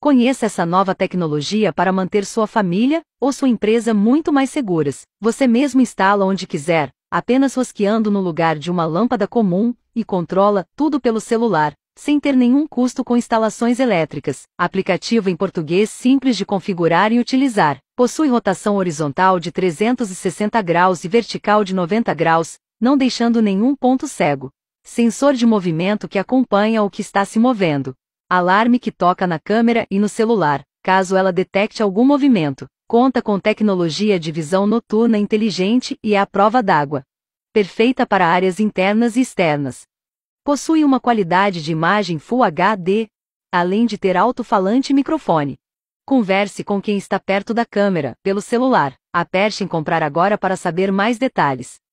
Conheça essa nova tecnologia para manter sua família ou sua empresa muito mais seguras. Você mesmo instala onde quiser, apenas rosqueando no lugar de uma lâmpada comum, e controla tudo pelo celular, sem ter nenhum custo com instalações elétricas. Aplicativo em português simples de configurar e utilizar. Possui rotação horizontal de 360 graus e vertical de 90 graus, não deixando nenhum ponto cego. Sensor de movimento que acompanha o que está se movendo alarme que toca na câmera e no celular, caso ela detecte algum movimento. Conta com tecnologia de visão noturna inteligente e é à prova d'água. Perfeita para áreas internas e externas. Possui uma qualidade de imagem Full HD, além de ter alto-falante e microfone. Converse com quem está perto da câmera, pelo celular. Aperte em comprar agora para saber mais detalhes.